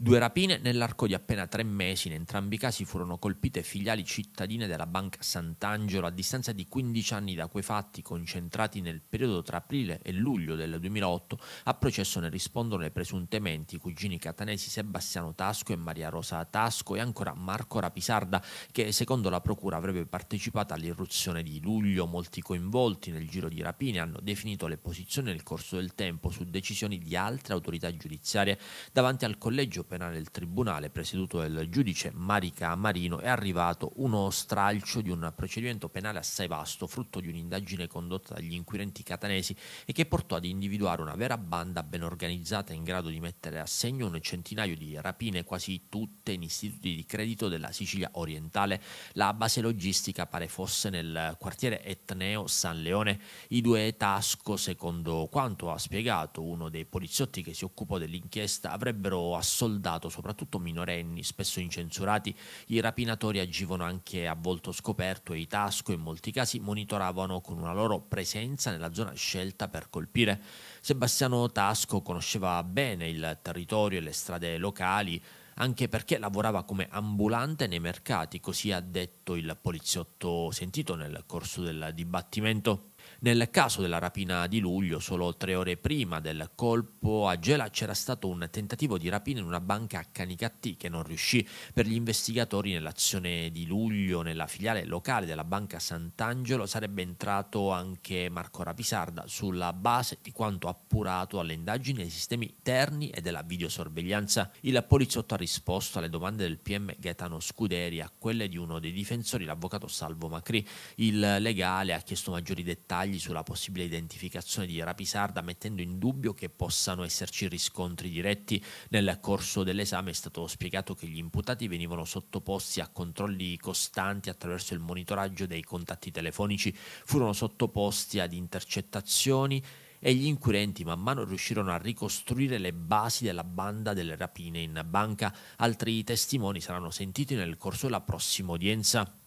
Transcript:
Due rapine nell'arco di appena tre mesi, in entrambi i casi furono colpite filiali cittadine della Banca Sant'Angelo a distanza di 15 anni da quei fatti concentrati nel periodo tra aprile e luglio del 2008. A processo ne rispondono le presuntemente i cugini catanesi Sebastiano Tasco e Maria Rosa Tasco e ancora Marco Rapisarda che secondo la procura avrebbe partecipato all'irruzione di luglio. Molti coinvolti nel giro di rapine hanno definito le posizioni nel corso del tempo su decisioni di altre autorità giudiziarie davanti al collegio penale del tribunale, presieduto dal giudice Marica Marino, è arrivato uno stralcio di un procedimento penale assai vasto, frutto di un'indagine condotta dagli inquirenti catanesi e che portò ad individuare una vera banda ben organizzata in grado di mettere a segno un centinaio di rapine, quasi tutte in istituti di credito della Sicilia orientale. La base logistica pare fosse nel quartiere etneo San Leone. I due Tasco, secondo quanto ha spiegato uno dei poliziotti che si occupò dell'inchiesta, avrebbero assoldato soldato, soprattutto minorenni, spesso incensurati, i rapinatori agivano anche a volto scoperto e i Tasco in molti casi monitoravano con una loro presenza nella zona scelta per colpire. Sebastiano Tasco conosceva bene il territorio e le strade locali, anche perché lavorava come ambulante nei mercati, così ha detto il poliziotto sentito nel corso del dibattimento. Nel caso della rapina di luglio, solo tre ore prima del colpo a Gela c'era stato un tentativo di rapina in una banca a Canicattì che non riuscì. Per gli investigatori nell'azione di luglio nella filiale locale della banca Sant'Angelo sarebbe entrato anche Marco Rapisarda sulla base di quanto appurato alle indagini dei sistemi terni e della videosorveglianza. Il poliziotto ha risposto alle domande del PM Gaetano Scuderi a quelle di uno dei difensori, l'avvocato Salvo Macri. Il legale ha chiesto maggiori dettagli dettagli sulla possibile identificazione di Rapisarda, mettendo in dubbio che possano esserci riscontri diretti. Nel corso dell'esame è stato spiegato che gli imputati venivano sottoposti a controlli costanti attraverso il monitoraggio dei contatti telefonici, furono sottoposti ad intercettazioni e gli inquirenti man mano riuscirono a ricostruire le basi della banda delle rapine in banca. Altri testimoni saranno sentiti nel corso della prossima udienza.